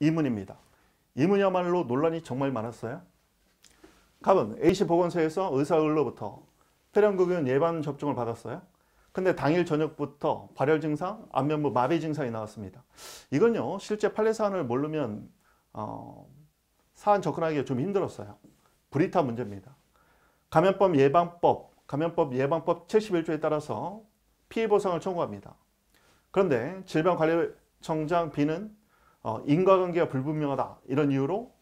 이문입니다. 이문이야말로 논란이 정말 많았어요. 갑은 A씨 보건소에서 의사들로부터 태령극은 예방 접종을 받았어요. 근데 당일 저녁부터 발열 증상, 안면부 마비 증상이 나왔습니다. 이건요, 실제 판례 사안을 모르면 어, 사안 접근하기가 좀 힘들었어요. 브리타 문제입니다. 감염법 예방법, 감염법 예방법 71조에 따라서 피해보상을 청구합니다. 그런데 질병관리청장 B는 어, 인과관계가 불분명하다 이런 이유로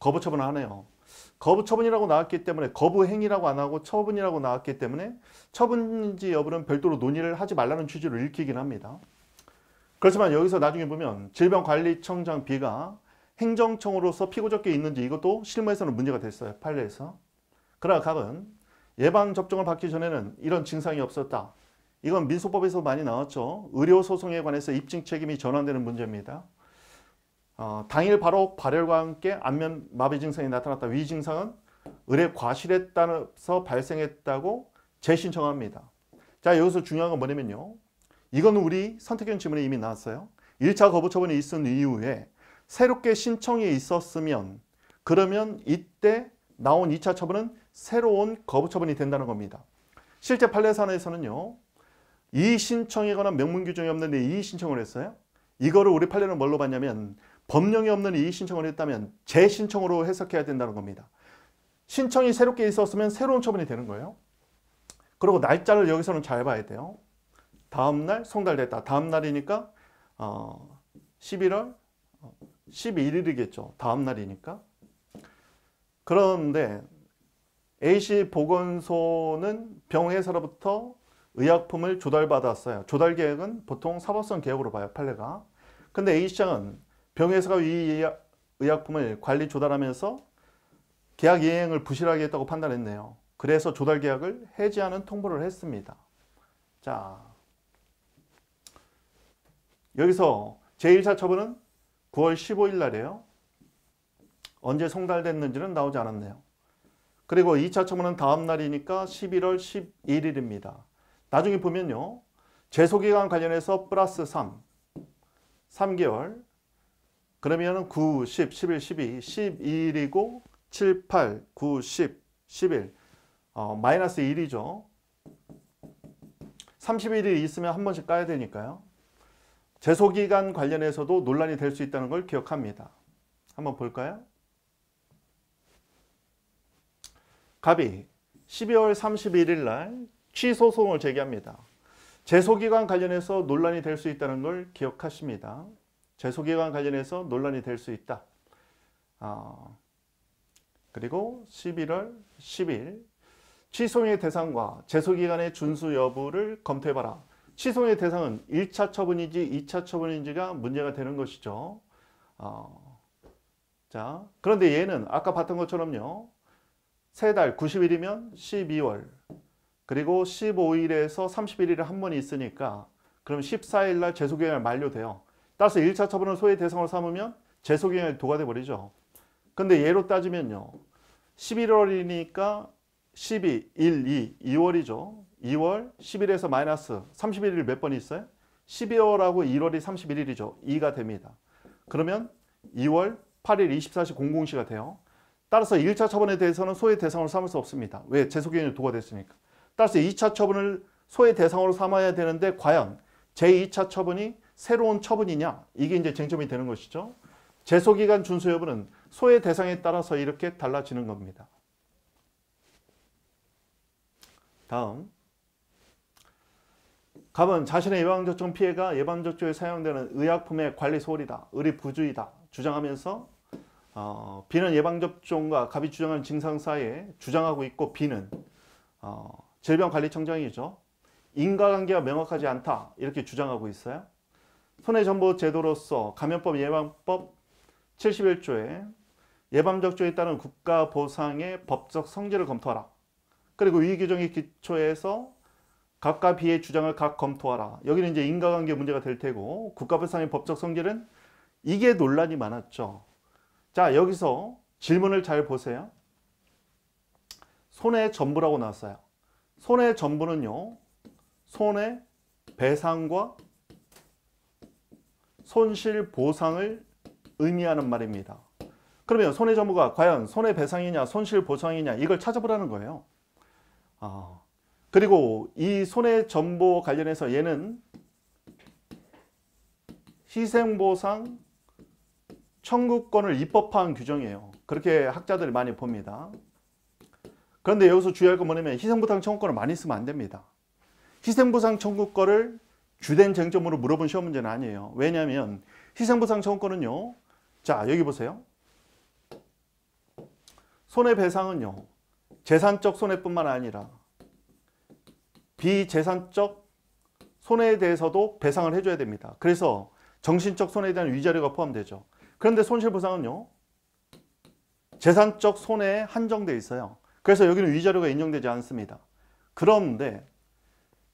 거부 처분을 하네요. 거부 처분이라고 나왔기 때문에 거부 행위라고 안 하고 처분이라고 나왔기 때문에 처분인지 여부는 별도로 논의를 하지 말라는 취지로 읽히긴 합니다. 그렇지만 여기서 나중에 보면 질병관리청장 B가 행정청으로서 피고적게 있는지 이것도 실무에서는 문제가 됐어요. 판례에서. 그러나 각은 예방접종을 받기 전에는 이런 증상이 없었다. 이건 민소법에서 많이 나왔죠. 의료소송에 관해서 입증 책임이 전환되는 문제입니다. 어, 당일 바로 발열과 함께 안면 마비 증상이 나타났다. 위 증상은 의뢰 과실에 따라서 발생했다고 재신청합니다. 자 여기서 중요한 건 뭐냐면요. 이건 우리 선택형 지문에 이미 나왔어요. 1차 거부 처분이 있은 이후에 새롭게 신청이 있었으면 그러면 이때 나온 2차 처분은 새로운 거부 처분이 된다는 겁니다. 실제 판례 사안에서는요이신청이거나 명문 규정이 없는데 이 신청을 했어요. 이거를 우리 판례는 뭘로 봤냐면 법령이 없는 이의 신청을 했다면 재신청으로 해석해야 된다는 겁니다. 신청이 새롭게 있었으면 새로운 처분이 되는 거예요. 그리고 날짜를 여기서는 잘 봐야 돼요. 다음날 송달됐다. 다음날이니까 어, 11월 11일이겠죠. 어, 다음날이니까. 그런데 A씨 보건소는 병원에로부터 의약품을 조달받았어요. 조달계획은 보통 사법성 계획으로 봐요. 판례가. 근데 A시장은 병회사가 위 의약품을 관리 조달하면서 계약 이행을 부실하게 했다고 판단했네요. 그래서 조달 계약을 해지하는 통보를 했습니다. 자, 여기서 제1차 처분은 9월 15일 날이에요. 언제 송달됐는지는 나오지 않았네요. 그리고 2차 처분은 다음 날이니까 11월 11일입니다. 나중에 보면요. 재소기간 관련해서 플러스 3, 3개월, 그러면은 9, 10, 11, 12, 12일이고 7, 8, 9, 10, 11 어, 마이너스 1이죠. 31일 있으면 한 번씩 까야 되니까요. 재소기간 관련해서도 논란이 될 수 있다는 걸 기억합니다. 한번 볼까요? 갑이 12월 31일 날 취소송을 제기합니다. 재소기간 관련해서 논란이 될 수 있다는 걸 기억하십니다. 재소기간 관련해서 논란이 될 수 있다. 어, 그리고 11월 10일 취소의 대상과 재소기간의 준수 여부를 검토해봐라. 취소의 대상은 1차 처분인지 2차 처분인지가 문제가 되는 것이죠. 어, 자, 그런데 얘는 아까 봤던 것처럼요. 세달 90일이면 12월 그리고 15일에서 31일에 한 번 있으니까 그럼 14일 날재소기간 만료돼요. 따라서 1차 처분을 소외 대상으로 삼으면 재소기경이도가돼 버리죠. 근데 예로 따지면요. 11월이니까 12, 1, 2, 2월이죠. 2월 10일에서 마이너스 31일 몇 번 있어요? 12월하고 1월이 31일이죠. 2가 됩니다. 그러면 2월 8일 24시 00시가 돼요. 따라서 1차 처분에 대해서는 소외 대상으로 삼을 수 없습니다. 왜? 재소견이 기도가됐으니까 따라서 2차 처분을 소외 대상으로 삼아야 되는데 과연 제2차 처분이 새로운 처분이냐 이게 이제 쟁점이 되는 것이죠. 제소기간 준수 여부는 소의 대상에 따라서 이렇게 달라지는 겁니다. 다음 갑은 자신의 예방접종 피해가 예방접종에 사용되는 의약품의 관리 소홀이다, 의리 부주의다 주장하면서 어, B는 예방접종과 갑이 주장하는 증상 사이에 주장하고 있고 B는 어, 질병관리청장이죠. 인과관계가 명확하지 않다 이렇게 주장하고 있어요. 손해전보제도로서 감염법 예방법 71조에 예방접종에 따른 국가보상의 법적 성질을 검토하라. 그리고 위기규정의 기초에서 각과 비의 주장을 각 검토하라. 여기는 이제 인과관계 문제가 될 테고 국가보상의 법적 성질은 이게 논란이 많았죠. 자 여기서 질문을 잘 보세요. 손해 전부라고 나왔어요. 손해 전부는요. 손해 배상과 손실 보상을 의미하는 말입니다. 그러면 손해전부가 과연 손해배상이냐 손실보상이냐 이걸 찾아보라는 거예요. 아, 그리고 이 손해전보 관련해서 얘는 희생보상 청구권을 입법화한 규정이에요. 그렇게 학자들이 많이 봅니다. 그런데 여기서 주의할 건 뭐냐면 희생보상 청구권을 많이 쓰면 안 됩니다. 희생보상 청구권을 주된 쟁점으로 물어본 시험 문제는 아니에요. 왜냐하면 희생보상 청구권은요. 자 여기 보세요. 손해배상은요. 재산적 손해뿐만 아니라 비재산적 손해에 대해서도 배상을 해줘야 됩니다. 그래서 정신적 손해에 대한 위자료가 포함되죠. 그런데 손실보상은요. 재산적 손해에 한정돼 있어요. 그래서 여기는 위자료가 인정되지 않습니다. 그런데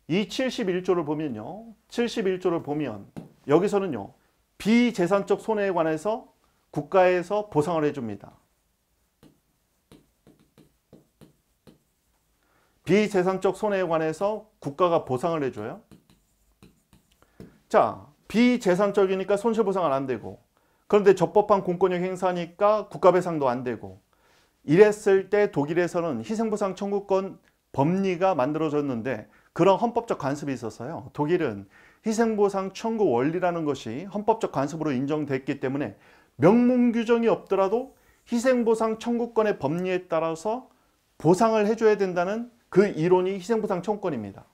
이 71조를 보면요. 71조를 보면 여기서는요. 비재산적 손해에 관해서 국가에서 보상을 해줍니다. 비재산적 손해에 관해서 국가가 보상을 해줘요. 자, 비재산적이니까 손실보상은 안 되고 그런데 적법한 공권력 행사니까 국가배상도 안 되고 이랬을 때 독일에서는 희생보상 청구권 법리가 만들어졌는데 그런 헌법적 관습이 있어서요. 독일은 희생보상 청구 원리라는 것이 헌법적 관습으로 인정됐기 때문에 명문 규정이 없더라도 희생보상 청구권의 법리에 따라서 보상을 해줘야 된다는 그 이론이 희생보상 청구권입니다.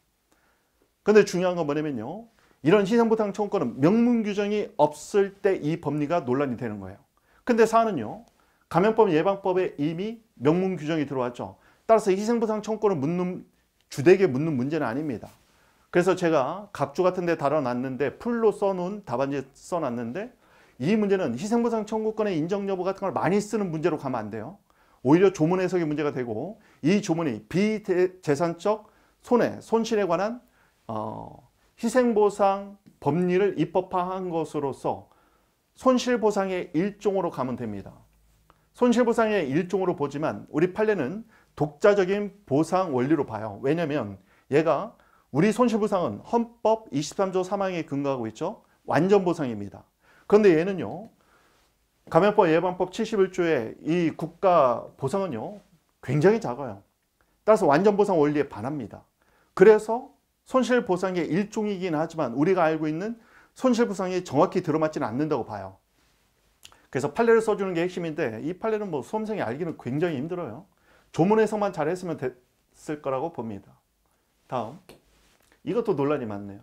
근데 중요한 건 뭐냐면요. 이런 희생보상 청구권은 명문 규정이 없을 때 이 법리가 논란이 되는 거예요. 근데 사안은요. 감염법 예방법에 이미 명문 규정이 들어왔죠. 따라서 희생보상 청구권을 묻는 주되게 묻는 문제는 아닙니다. 그래서 제가 각주 같은 데 달아놨는데 풀로 써놓은 답안지 써놨는데 이 문제는 희생보상 청구권의 인정 여부 같은 걸 많이 쓰는 문제로 가면 안 돼요. 오히려 조문 해석이 문제가 되고 이 조문이 비재산적 손해, 손실에 관한 어, 희생보상 법리를 입법화한 것으로서 손실보상의 일종으로 가면 됩니다. 손실보상의 일종으로 보지만 우리 판례는 독자적인 보상 원리로 봐요. 왜냐면 얘가 우리 손실보상은 헌법 23조 3항에 근거하고 있죠. 완전 보상입니다. 그런데 얘는요. 감염법 예방법 71조의 이 국가 보상은요. 굉장히 작아요. 따라서 완전 보상 원리에 반합니다. 그래서 손실보상의 일종이긴 하지만 우리가 알고 있는 손실보상이 정확히 들어맞지는 않는다고 봐요. 그래서 판례를 써주는 게 핵심인데 이 판례는 뭐 수험생이 알기는 굉장히 힘들어요. 조문 해석만 잘했으면 됐을 거라고 봅니다. 다음 이것도 논란이 많네요.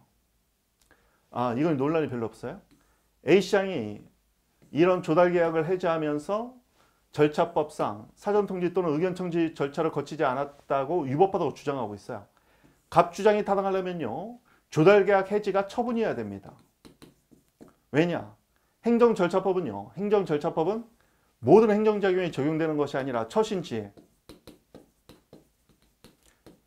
아 이건 논란이 별로 없어요. A시장이 이런 조달계약을 해제하면서 절차법상 사전통지 또는 의견청지 절차를 거치지 않았다고 위법하다고 주장하고 있어요. 갑 주장이 타당하려면요. 조달계약 해지가 처분이어야 됩니다. 왜냐? 행정절차법은요. 행정절차법은 모든 행정작용이 적용되는 것이 아니라 처신지에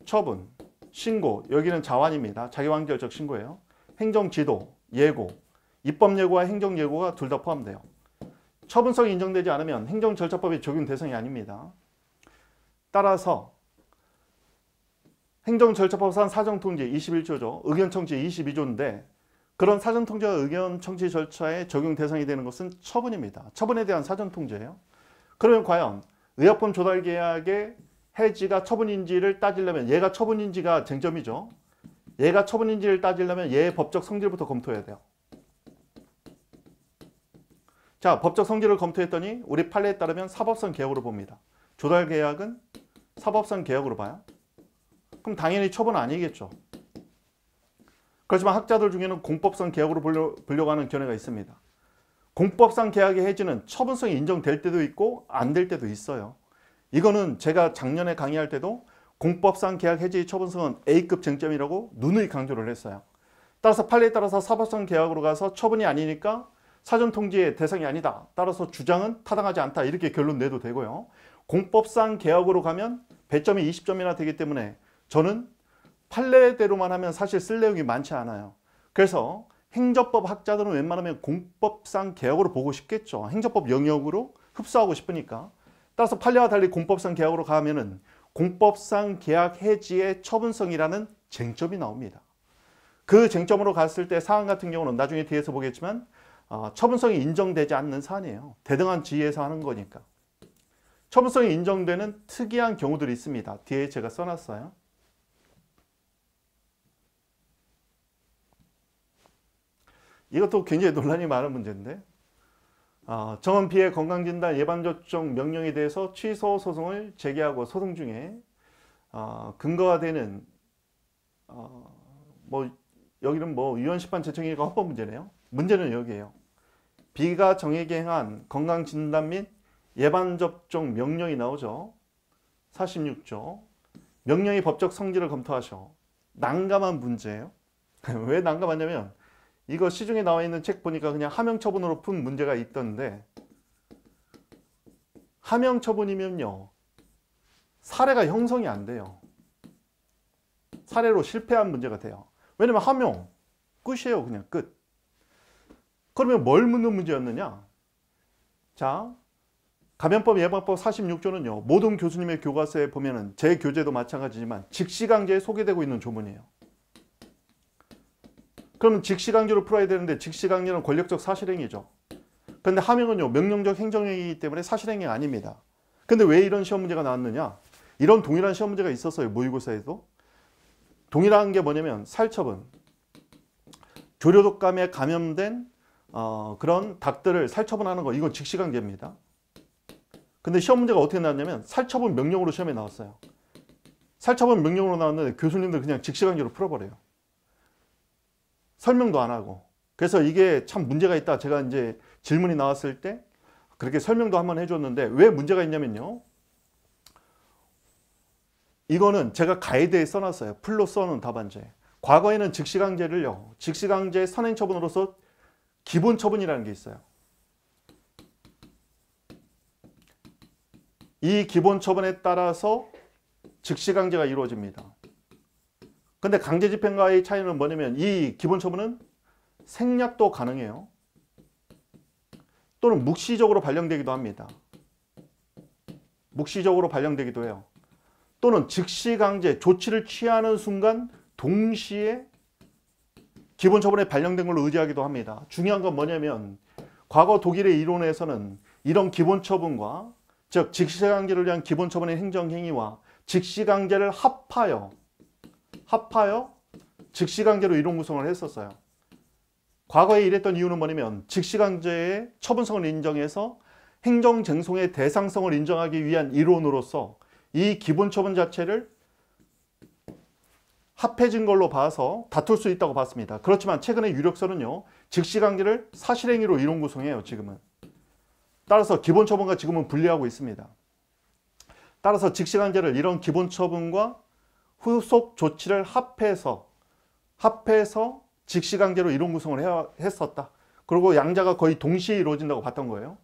처분, 신고, 여기는 자완입니다. 자기완결적 신고예요. 행정지도, 예고, 입법예고와 행정예고가 둘 다 포함돼요. 처분성이 인정되지 않으면 행정절차법의 적용 대상이 아닙니다. 따라서 행정절차법상 사정통제 21조죠. 의견청취 22조인데 그런 사전통제와 의견청취 절차에 적용 대상이 되는 것은 처분입니다. 처분에 대한 사전통제예요. 그러면 과연 의약품 조달계약의 해지가 처분인지를 따지려면 얘가 처분인지가 쟁점이죠. 얘가 처분인지를 따지려면 얘의 법적 성질부터 검토해야 돼요. 자, 법적 성질을 검토했더니 우리 판례에 따르면 사법선 개혁으로 봅니다. 조달 계약은 사법선 개혁으로 봐요. 그럼 당연히 처분 아니겠죠. 그렇지만 학자들 중에는 공법상 계약으로 분려 분류가는 견해가 있습니다. 공법상 계약의 해지는 처분성이 인정될 때도 있고 안 될 때도 있어요. 이거는 제가 작년에 강의할 때도 공법상 계약 해지 처분성은 A급 쟁점이라고 눈을 강조를 했어요. 따라서 판례에 따라서 사법성 계약으로 가서 처분이 아니니까 사전 통지의 대상이 아니다. 따라서 주장은 타당하지 않다. 이렇게 결론 내도 되고요. 공법상 계약으로 가면 배점이 20점이나 되기 때문에 저는 판례대로만 하면 사실 쓸 내용이 많지 않아요. 그래서 행정법 학자들은 웬만하면 공법상 계약으로 보고 싶겠죠. 행정법 영역으로 흡수하고 싶으니까. 따라서 판례와 달리 공법상 계약으로 가면은 공법상 계약 해지의 처분성이라는 쟁점이 나옵니다. 그 쟁점으로 갔을 때 사안 같은 경우는 나중에 뒤에서 보겠지만 어, 처분성이 인정되지 않는 사안이에요. 대등한 지위에서 하는 거니까. 처분성이 인정되는 특이한 경우들이 있습니다. 뒤에 제가 써놨어요. 이것도 굉장히 논란이 많은 문제인데 어, 정원피해 건강진단 예방접종 명령에 대해서 취소 소송을 제기하고 소송 중에 어, 근거가 되는 어, 뭐 여기는 뭐유헌심판재청이니까 헌법 문제네요. 문제는 여기에요. 비가 정에게 행한 건강진단 및 예방접종 명령이 나오죠. 46조 명령의 법적 성질을 검토하셔. 난감한 문제예요. 왜 난감하냐면 이거 시중에 나와 있는 책 보니까 그냥 하명 처분으로 푼 문제가 있던데 하명 처분이면요. 사례가 형성이 안 돼요. 사례로 실패한 문제가 돼요. 왜냐면 하명 끝이에요. 그냥 끝. 그러면 뭘 묻는 문제였느냐? 자, 감염법 예방법 46조는요. 모든 교수님의 교과서에 보면 은제 교재도 마찬가지지만 즉시 강제에 소개되고 있는 조문이에요. 그러면 직시강제로 풀어야 되는데 직시강제는 권력적 사실행위죠. 그런데 하명은요 명령적 행정행위이기 때문에 사실행위 아닙니다. 근데 왜 이런 시험 문제가 나왔느냐? 이런 동일한 시험 문제가 있었어요. 모의고사에도. 동일한 게 뭐냐면 살처분 조류독감에 감염된 어, 그런 닭들을 살처분하는 거 이건 직시강제입니다 근데 시험 문제가 어떻게 나왔냐면 살처분 명령으로 시험에 나왔어요. 살처분 명령으로 나왔는데 교수님들 그냥 직시강제로 풀어버려요. 설명도 안 하고 그래서 이게 참 문제가 있다 제가 이제 질문이 나왔을 때 그렇게 설명도 한번 해줬는데 왜 문제가 있냐면요 이거는 제가 가이드에 써놨어요 풀로 써놓은 답안제 과거에는 즉시강제를요 즉시강제 선행처분으로서 기본처분이라는 게 있어요 이 기본처분에 따라서 즉시강제가 이루어집니다 근데 강제 집행과의 차이는 뭐냐면 이 기본 처분은 생략도 가능해요. 또는 묵시적으로 발령되기도 합니다. 묵시적으로 발령되기도 해요. 또는 즉시 강제 조치를 취하는 순간 동시에 기본 처분에 발령된 걸로 의지하기도 합니다. 중요한 건 뭐냐면 과거 독일의 이론에서는 이런 기본 처분과 즉 즉시 강제를 위한 기본 처분의 행정 행위와 즉시 강제를 합하여 합하여 즉시관계로 이론 구성을 했었어요. 과거에 이랬던 이유는 뭐냐면 즉시강제의 처분성을 인정해서 행정쟁송의 대상성을 인정하기 위한 이론으로서 이 기본처분 자체를 합해진 걸로 봐서 다툴 수 있다고 봤습니다. 그렇지만 최근의 유력설은요. 즉시관계를 사실행위로 이론 구성해요. 지금은. 따라서 기본처분과 지금은 분리하고 있습니다. 따라서 즉시관계를 이런 기본처분과 후속 조치를 합해서 합해서 직시관계로 이론 구성을 했었다. 그리고 양자가 거의 동시에 이루어진다고 봤던 거예요.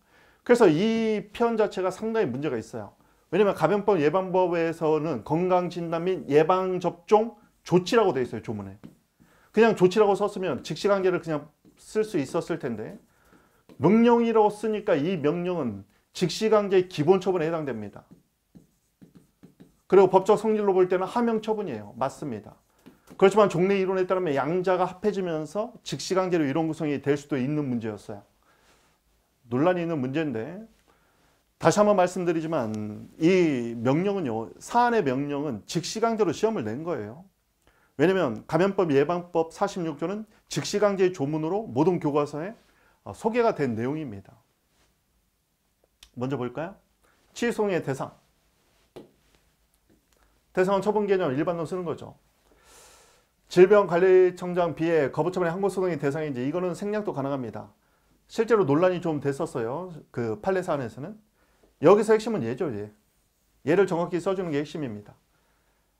그래서 이편 자체가 상당히 문제가 있어요. 왜냐하면 감염법 예방법에서는 건강진단 및 예방접종 조치라고 되어 있어요. 조문에. 그냥 조치라고 썼으면 직시관계를 그냥 쓸 수 있었을 텐데 명령이라고 쓰니까 이 명령은 직시관계의 기본 처분에 해당됩니다. 그리고 법적 성질로 볼 때는 하명 처분이에요. 맞습니다. 그렇지만 종래 이론에 따르면 양자가 합해지면서 즉시강제로 이론 구성이 될 수도 있는 문제였어요. 논란이 있는 문제인데 다시 한번 말씀드리지만 이 명령은요. 사안의 명령은 즉시강제로 시험을 낸 거예요. 왜냐하면 감염법 예방법 46조는 즉시강제의 조문으로 모든 교과서에 어, 소개가 된 내용입니다. 먼저 볼까요? 취송의 대상 대상은 처분 개념 일반론 쓰는 거죠. 질병관리청장 비해 거부처분의 항고소송이 대상인지 이거는 생략도 가능합니다. 실제로 논란이 좀 됐었어요. 그 판례 사안에서는. 여기서 핵심은 예죠. 예. 예를 정확히 써주는 게 핵심입니다.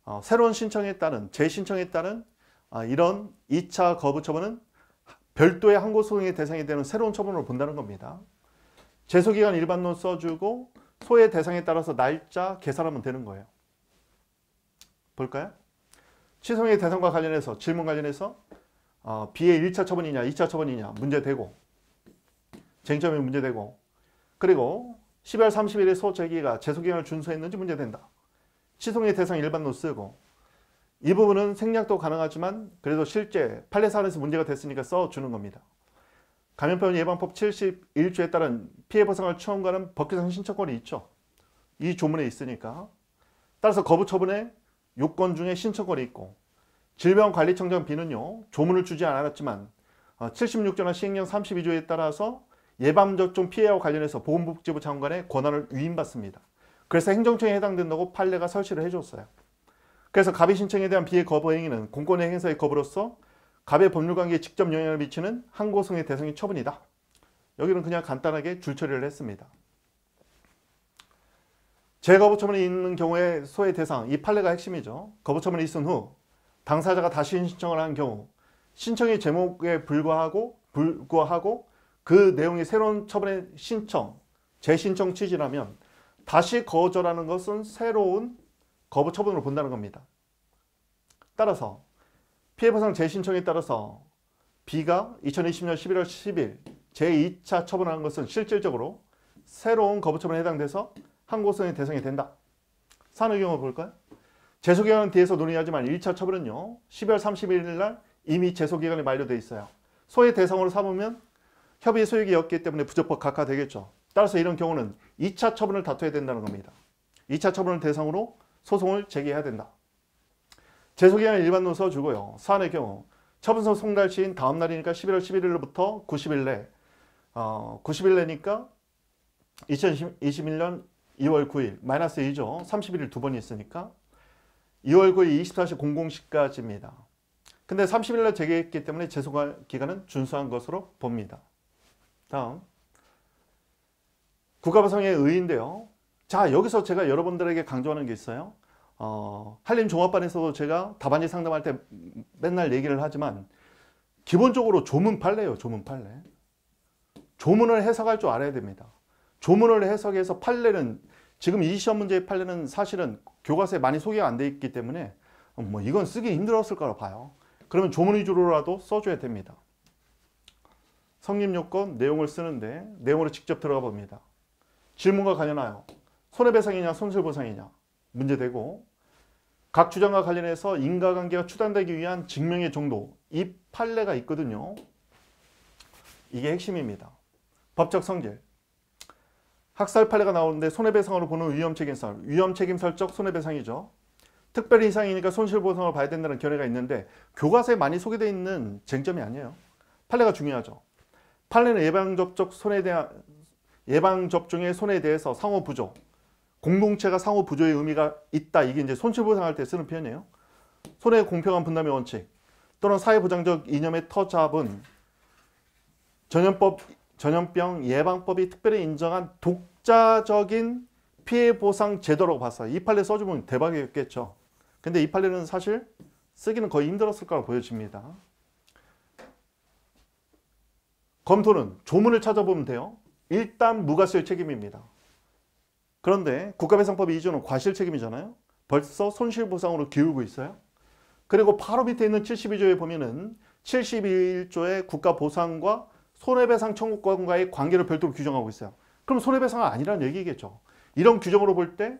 어, 새로운 신청에 따른, 재신청에 따른 아, 이런 2차 거부처분은 별도의 항고소송의 대상이 되는 새로운 처분으로 본다는 겁니다. 재소기간 일반론 써주고 소의 대상에 따라서 날짜 계산하면 되는 거예요. 볼까요? 취소의 대상과 관련해서 질문 관련해서 어, B의 1차 처분이냐 2차 처분이냐 문제되고 쟁점이 문제되고 그리고 12월 30일에 소제기가 재소기간을 준수했는지 문제된다. 취소의 대상 일반론 쓰고 이 부분은 생략도 가능하지만 그래도 실제 판례 사안에서 문제가 됐으니까 써주는 겁니다. 감염병 예방법 71조에 따른 피해 보상을 청구하는 법규상 신청권이 있죠. 이 조문에 있으니까. 따라서 거부 처분에 요건 중에 신청권이 있고 질병관리청장비는요 조문을 주지 않았지만 76조나 어, 시행령 32조에 따라서 예방접종 피해와 관련해서 보건복지부 장관의 권한을 위임받습니다. 그래서 행정청에 해당된다고 판례가 설치를 해줬어요. 그래서 갑의 신청에 대한 비해 거부 행위는 공권의 행사의 거부로서 갑의 법률관계에 직접 영향을 미치는 항고성의 대상이 처분이다. 여기는 그냥 간단하게 줄처리를 했습니다. 재거부처분이 있는 경우에 소의 대상, 이 판례가 핵심이죠. 거부처분이 있은 후 당사자가 다시 신청을 한 경우 신청의 제목에 불과하고 불과하고 그 내용이 새로운 처분의 신청, 재신청 취지라면 다시 거절하는 것은 새로운 거부 처분으로 본다는 겁니다. 따라서 피해보상 재신청에 따라서 B가 2020년 11월 10일 제2차 처분한 것은 실질적으로 새로운 거부 처분에 해당돼서 항고성의 대상이 된다. 산의 경우 볼까요? 재소기간은 뒤에서 논의하지만 1차 처벌은요. 12월 31일 날 이미 재소기간이 만료돼 있어요. 소의 대상으로 삼으면 협의 소유기 없기 때문에 부적법 각하되겠죠. 따라서 이런 경우는 2차 처분을 다퉈야 된다는 겁니다. 2차 처분을 대상으로 소송을 제기해야 된다. 재소기한은 일반 논서 주고요. 사안의 경우 처분서 송달 시인 다음 날이니까 11월 1 1일부터 90일 내 어, 90일 내니까 2021년 2월 9일 마이너스 2죠. 31일 두 번이 있으니까 2월 9일 24시 00시까지입니다. 근데 30일날 재개했기 때문에 재송할 기간은 준수한 것으로 봅니다. 다음 국가보상의 의인데요. 자 여기서 제가 여러분들에게 강조하는 게 있어요. 어, 한림종합반에서도 제가 답안지 상담할 때 맨날 얘기를 하지만 기본적으로 조문 판례예요. 조문 판례. 조문을 해석할 줄 알아야 됩니다. 조문을 해석해서 판례는 지금 이 시험 문제의 판례는 사실은 교과서에 많이 소개가 안 돼 있기 때문에 뭐 이건 쓰기 힘들었을 거라 봐요. 그러면 조문 위주로라도 써줘야 됩니다. 성립 요건 내용을 쓰는데 내용으로 직접 들어가 봅니다. 질문과 관련하여 손해배상이냐 손실보상이냐 문제되고 각 주장과 관련해서 인과관계가 추단되기 위한 증명의 정도 이 판례가 있거든요. 이게 핵심입니다. 법적 성질 학살 판례가 나오는데 손해배상으로 보는 위험 책임설, 위험 책임설적 손해배상이죠. 특별 이상이니까 손실보상을 봐야 된다는 견해가 있는데 교과서에 많이 소개되어 있는 쟁점이 아니에요. 판례가 중요하죠. 판례는 예방접촉 손해 대한 예방접종의 손해에 대해서 상호 부조, 공동체가 상호 부조의 의미가 있다. 이게 이제 손실보상할 때 쓰는 표현이에요. 손해 공평한 분담의 원칙 또는 사회보장적 이념의 터잡은 전염법, 전염병 예방법이 특별히 인정한 독 적자적인 피해 보상 제도라고 봤어이 판례 써주면 대박이었겠죠. 근데 이 판례는 사실 쓰기는 거의 힘들었을 거라고 보여집니다. 검토는 조문을 찾아보면 돼요. 일단 무과세 책임입니다. 그런데 국가배상법 2조는 과실 책임이잖아요. 벌써 손실보상으로 기울고 있어요. 그리고 바로 밑에 있는 72조에 보면은 71조의 국가보상과 손해배상 청구권과의 관계를 별도로 규정하고 있어요. 그럼 손해배상은 아니라는 얘기겠죠. 이런 규정으로 볼 때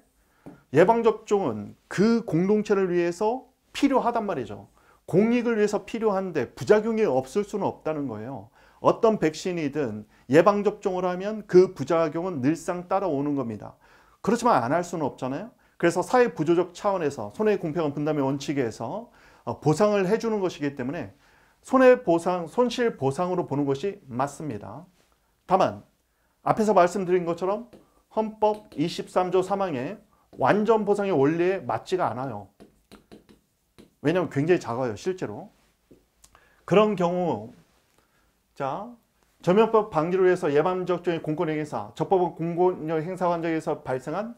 예방접종은 그 공동체를 위해서 필요하단 말이죠. 공익을 위해서 필요한데 부작용이 없을 수는 없다는 거예요. 어떤 백신이든 예방접종을 하면 그 부작용은 늘상 따라오는 겁니다. 그렇지만 안 할 수는 없잖아요. 그래서 사회부조적 차원에서 손해공평한 분담의 원칙에서 어, 보상을 해주는 것이기 때문에 손해보상, 손실보상으로 보는 것이 맞습니다. 다만 앞에서 말씀드린 것처럼 헌법 23조 3항의 완전 보상의 원리에 맞지가 않아요. 왜냐하면 굉장히 작아요. 실제로. 그런 경우 자 저면법 방지를 위해서 예방적적인 공권행사, 적법은 공권력 행사 환경에서 발생한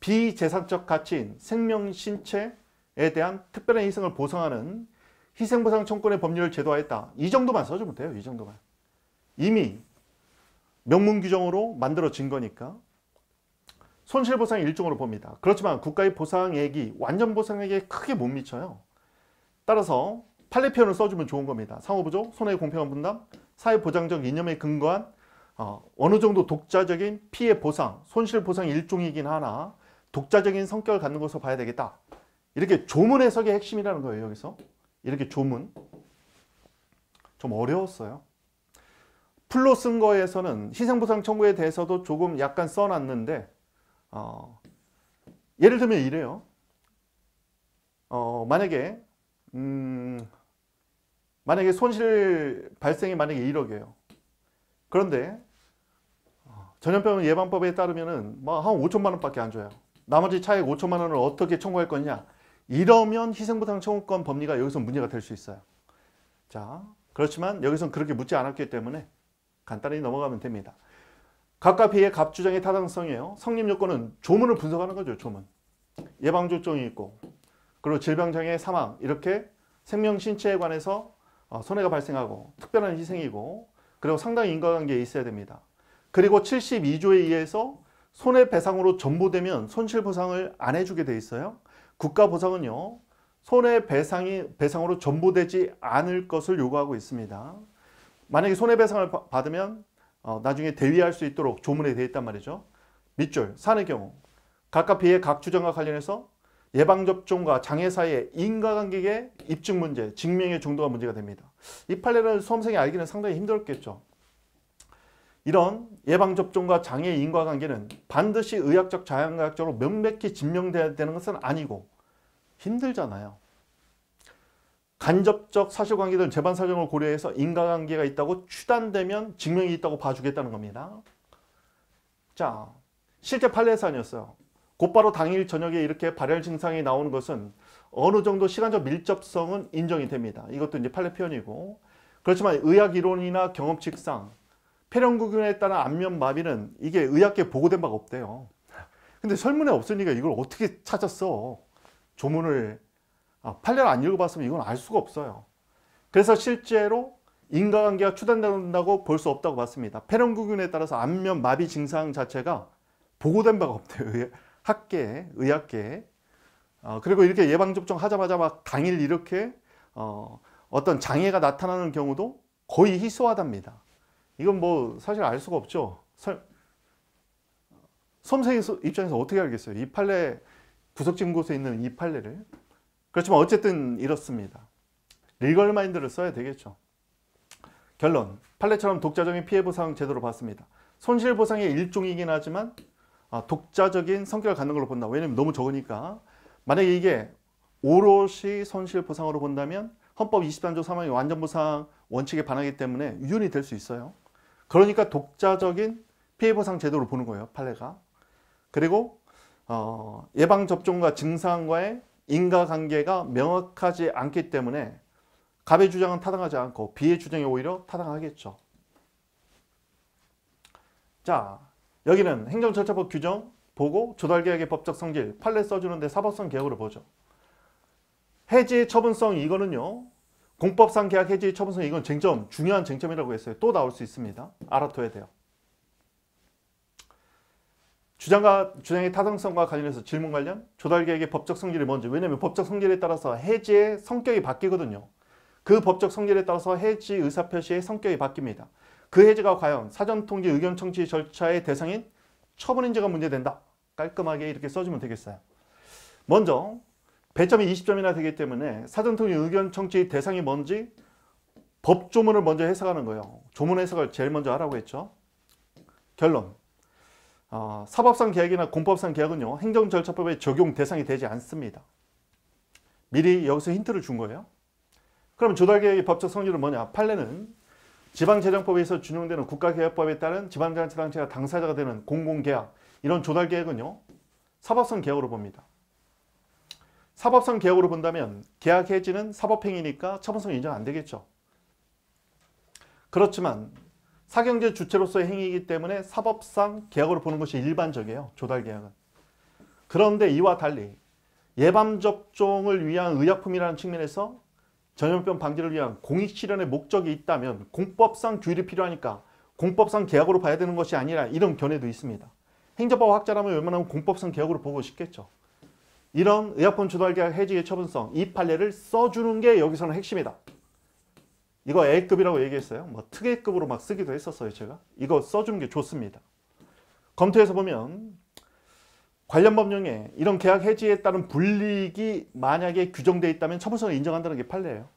비재산적 가치인 생명 신체에 대한 특별한 희생을 보상하는 희생보상 청권의 법률을 제도화했다. 이 정도만 써주면 돼요. 이 정도만. 이미 명문 규정으로 만들어진 거니까 손실보상 의 일종으로 봅니다. 그렇지만 국가의 보상액이 완전 보상액에 크게 못 미쳐요. 따라서 판례 표현을 써주면 좋은 겁니다. 상호부족, 손해의 공평한 분담, 사회보장적 이념에 근거한 어, 어느 정도 독자적인 피해 보상, 손실 보상 일종이긴 하나 독자적인 성격을 갖는 것으로 봐야 되겠다. 이렇게 조문 해석의 핵심이라는 거예요. 여기서 이렇게 조문 좀 어려웠어요. 풀로 쓴 거에서는 희생보상 청구에 대해서도 조금 약간 써놨는데 어, 예를 들면 이래요. 어, 만약에 음, 만약에 손실 발생이 만약에 1억이에요. 그런데 어, 전염병 예방법에 따르면은 뭐 한 5천만 원밖에 안 줘요. 나머지 차액 5천만 원을 어떻게 청구할 거냐? 이러면 희생보상 청구권 법리가 여기서 문제가 될 수 있어요. 자, 그렇지만 여기서는 그렇게 묻지 않았기 때문에 간단히 넘어가면 됩니다. 각과 비의 값주장의 타당성이에요. 성립 요건은 조문을 분석하는 거죠. 조문. 예방조정이 있고 그리고 질병장애, 사망 이렇게 생명 신체에 관해서 어, 손해가 발생하고 특별한 희생이고 그리고 상당히 인과관계에 있어야 됩니다. 그리고 72조에 의해서 손해배상으로 전부되면 손실보상을 안 해주게 돼 있어요. 국가보상은요. 손해배상이 배상으로 전부되지 않을 것을 요구하고 있습니다. 만약에 손해배상을 받으면 어, 나중에 대위할 수 있도록 조문에 되어 있단 말이죠. 밑줄, 산의 경우 각각 피해 각 주장과 관련해서 예방접종과 장애 사이의 인과관계의 입증 문제, 증명의 정도가 문제가 됩니다. 이 판례를 수험생이 알기는 상당히 힘들었겠죠. 이런 예방접종과 장애 인과관계는 반드시 의학적, 자연과학적으로 명백히 증명돼야 되는 것은 아니고 힘들잖아요. 간접적 사실관계들 재반 사정을 고려해서 인과관계가 있다고 추단되면 증명이 있다고 봐주겠다는 겁니다. 자, 실제 판례에서 아었어요 곧바로 당일 저녁에 이렇게 발열 증상이 나오는 것은 어느 정도 시간적 밀접성은 인정이 됩니다. 이것도 이제 판례 표현이고 그렇지만 의학 이론이나 경험칙상 폐렴구균에 따른 안면 마비는 이게 의학계 보고된 바가 없대요. 근데 설문에 없으니까 이걸 어떻게 찾았어? 조문을 아, 판례를 안 읽어봤으면 이건 알 수가 없어요. 그래서 실제로 인과관계가 추단된다고 볼 수 없다고 봤습니다. 폐렴구균에 따라서 안면 마비 증상 자체가 보고된 바가 없대요. 학계에, 의학계에. 어, 그리고 이렇게 예방접종 하자마자 막 당일 이렇게 어, 어떤 장애가 나타나는 경우도 거의 희소하답니다. 이건 뭐 사실 알 수가 없죠. 설, 수험의 어, 입장에서 어떻게 알겠어요? 이 판례, 구석진 곳에 있는 이 판례를. 그렇지만 어쨌든 이렇습니다. 리걸 마인드를 써야 되겠죠. 결론, 판례처럼 독자적인 피해보상 제도로 봤습니다. 손실보상의 일종이긴 하지만 아, 독자적인 성격을 갖는 걸로 본다. 왜냐면 너무 적으니까. 만약에 이게 오롯이 손실보상으로 본다면 헌법 23조 3항의 완전보상 원칙에 반하기 때문에 위헌이 될 수 있어요. 그러니까 독자적인 피해보상 제도를 보는 거예요. 판례가. 그리고 어, 예방접종과 증상과의 인과관계가 명확하지 않기 때문에 갑의 주장은 타당하지 않고 비의 주장이 오히려 타당하겠죠. 자, 여기는 행정절차법 규정 보고 조달계약의 법적 성질 판례 써주는데 사법성 개혁으로 보죠. 해지의 처분성 이거는요. 공법상 계약 해지의 처분성 이건 쟁점 중요한 쟁점이라고 했어요. 또 나올 수 있습니다. 알아둬야 돼요. 주장과 주장의 타당성과 관련해서 질문 관련 조달 계획의 법적 성질이 뭔지 왜냐하면 법적 성질에 따라서 해지의 성격이 바뀌거든요. 그 법적 성질에 따라서 해지 의사표시의 성격이 바뀝니다. 그 해지가 과연 사전통지 의견 청취 절차의 대상인 처분인지가 문제된다. 깔끔하게 이렇게 써주면 되겠어요. 먼저 배점이 20점이나 되기 때문에 사전통지 의견 청취 대상이 뭔지 법조문을 먼저 해석하는 거예요. 조문 해석을 제일 먼저 하라고 했죠. 결론 어, 사법상 계약이나 공법상 계약은요 행정 절차법에 적용 대상이 되지 않습니다. 미리 여기서 힌트를 준 거예요. 그럼 조달계약의 법적 성질은 뭐냐? 판례는 지방재정법에서 준용되는 국가계약법에 따른 지방자치단체가 당사자가 되는 공공계약 이런 조달계약은요 사법성 계약으로 봅니다. 사법성 계약으로 본다면 계약 해지는 사법행위니까 처분성 인정 안 되겠죠. 그렇지만 사경제 주체로서의 행위이기 때문에 사법상 계약으로 보는 것이 일반적이에요. 조달 계약은. 그런데 이와 달리 예방접종을 위한 의약품이라는 측면에서 전염병 방지를 위한 공익 실현의 목적이 있다면 공법상 규율이 필요하니까 공법상 계약으로 봐야 되는 것이 아니라 이런 견해도 있습니다. 행정법 학자라면 웬만하면 공법상 계약으로 보고 싶겠죠. 이런 의약품 조달계약 해지의 처분성, 이 판례를 써주는 게 여기서는 핵심이다. 이거 A급이라고 얘기했어요. 뭐 특혜급으로 막 쓰기도 했었어요. 제가. 이거 써주는 게 좋습니다. 검토해서 보면 관련 법령에 이런 계약 해지에 따른 불이익이 만약에 규정되어 있다면 처분성을 인정한다는 게 판례예요.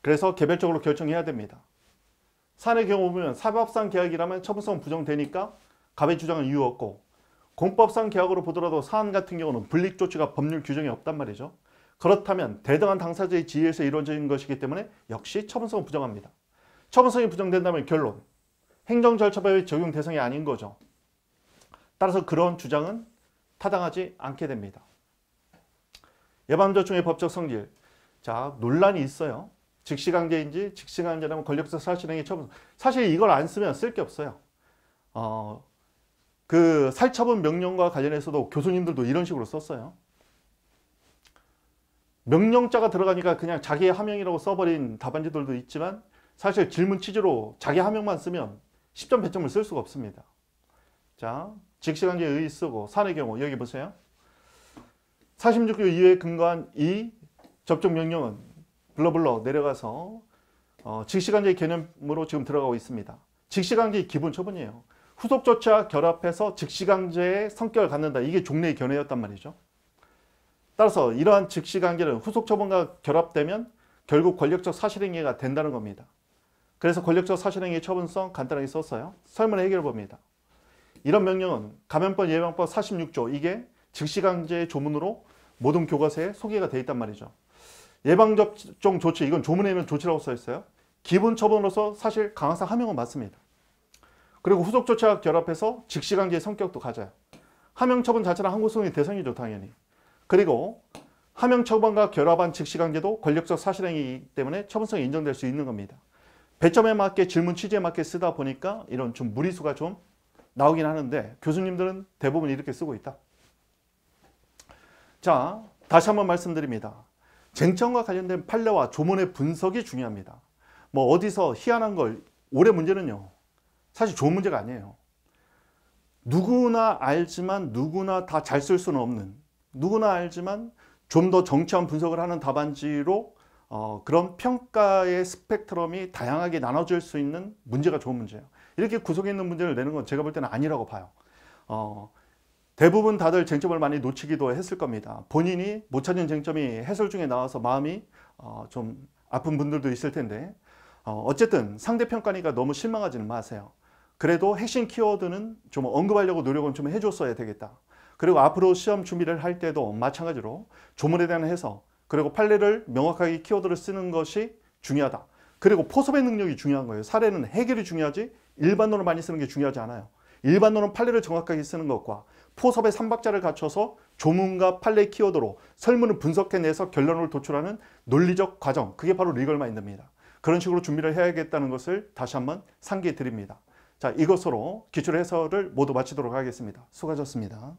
그래서 개별적으로 결정해야 됩니다. 사내 경우 보면 사법상 계약이라면 처분성 부정되니까 갑의 주장은 이유 없고 공법상 계약으로 보더라도 사안 같은 경우는 불이익 조치가 법률 규정에 없단 말이죠. 그렇다면 대등한 당사자의 지위에서 이루어진 것이기 때문에 역시 처분성은 부정합니다. 처분성이 부정된다면 결론, 행정절차법의 적용 대상이 아닌 거죠. 따라서 그런 주장은 타당하지 않게 됩니다. 예방조총의 법적 성질, 자 논란이 있어요. 즉시강제인지 즉시강제라면 권력사 실행위 처분, 사실 이걸 안 쓰면 쓸 게 없어요. 어, 그 살처분 명령과 관련해서도 교수님들도 이런 식으로 썼어요. 명령자가 들어가니까 그냥 자기의 하명이라고 써버린 답안지들도 있지만 사실 질문 취지로 자기 하명만 쓰면 10점 배점을쓸 수가 없습니다. 자, 직시관계에 의 쓰고 산의 경우 여기 보세요. 46조 2에 근거한 이 접촉 명령은 블러블러 내려가서 어, 직시관계 개념으로 지금 들어가고 있습니다. 직시관계의 기본 처분이에요. 후속 조치와 결합해서 직시강제의 성격을 갖는다. 이게 종래의 견해였단 말이죠. 따라서 이러한 즉시 관계는 후속 처분과 결합되면 결국 권력적 사실행위가 된다는 겁니다. 그래서 권력적 사실행위 처분성 간단하게 썼어요. 설문의 해결 봅니다. 이런 명령은 감염법 예방법 46조 이게 즉시 강제의 조문으로 모든 교과서에 소개가 되어 있단 말이죠. 예방접종 조치 이건 조문에는 조치라고 써 있어요. 기본 처분으로서 사실 강화상 하명은 맞습니다. 그리고 후속 조치와 결합해서 즉시 강제의 성격도 가져요. 하명 처분 자체는 항고성이 대상이죠 당연히. 그리고 하명 처방과 결합한 즉시 관계도 권력적 사실행위이기 때문에 처분성이 인정될 수 있는 겁니다. 배점에 맞게 질문 취지에 맞게 쓰다 보니까 이런 좀 무리수가 좀 나오긴 하는데 교수님들은 대부분 이렇게 쓰고 있다. 자, 다시 한번 말씀드립니다. 쟁점과 관련된 판례와 조문의 분석이 중요합니다. 뭐 어디서 희한한 걸 올해 문제는요. 사실 좋은 문제가 아니에요. 누구나 알지만 누구나 다 잘 쓸 수는 없는 누구나 알지만 좀 더 정치한 분석을 하는 답안지로 어, 그런 평가의 스펙트럼이 다양하게 나눠질 수 있는 문제가 좋은 문제예요. 이렇게 구석에 있는 문제를 내는 건 제가 볼 때는 아니라고 봐요. 어, 대부분 다들 쟁점을 많이 놓치기도 했을 겁니다. 본인이 못 찾은 쟁점이 해설 중에 나와서 마음이 어, 좀 아픈 분들도 있을 텐데 어, 어쨌든 상대평가니까 너무 실망하지는 마세요. 그래도 핵심 키워드는 좀 언급하려고 노력은 좀 해줬어야 되겠다. 그리고 앞으로 시험 준비를 할 때도 마찬가지로 조문에 대한 해석 그리고 판례를 명확하게 키워드를 쓰는 것이 중요하다. 그리고 포섭의 능력이 중요한 거예요. 사례는 해결이 중요하지 일반론을 많이 쓰는 게 중요하지 않아요. 일반론은 판례를 정확하게 쓰는 것과 포섭의 삼박자를 갖춰서 조문과 판례 키워드로 설문을 분석해내서 결론을 도출하는 논리적 과정 그게 바로 리걸 마인드입니다. 그런 식으로 준비를 해야겠다는 것을 다시 한번 상기해 드립니다. 자 이것으로 기출 해설을 모두 마치도록 하겠습니다. 수고하셨습니다.